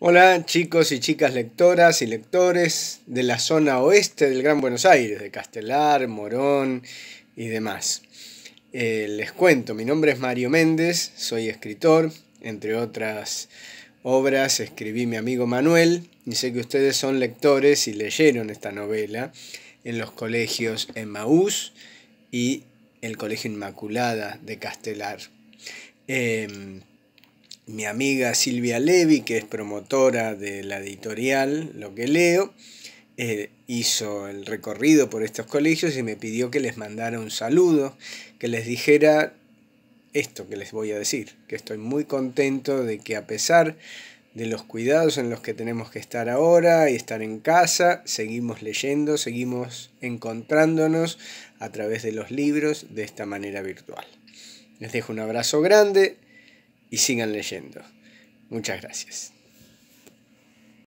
Hola chicos y chicas lectoras y lectores de la zona oeste del Gran Buenos Aires, de Castelar, Morón y demás. Eh, les cuento, mi nombre es Mario Méndez, soy escritor, entre otras obras escribí mi amigo Manuel, y sé que ustedes son lectores y leyeron esta novela en los colegios Emmaús y el Colegio Inmaculada de Castelar. Em, mi amiga Silvia Levi, que es promotora de la editorial Lo que leo, eh, hizo el recorrido por estos colegios y me pidió que les mandara un saludo, que les dijera esto que les voy a decir, que estoy muy contento de que a pesar de los cuidados en los que tenemos que estar ahora y estar en casa, seguimos leyendo, seguimos encontrándonos a través de los libros de esta manera virtual. Les dejo un abrazo grande y sigan leyendo. Muchas gracias.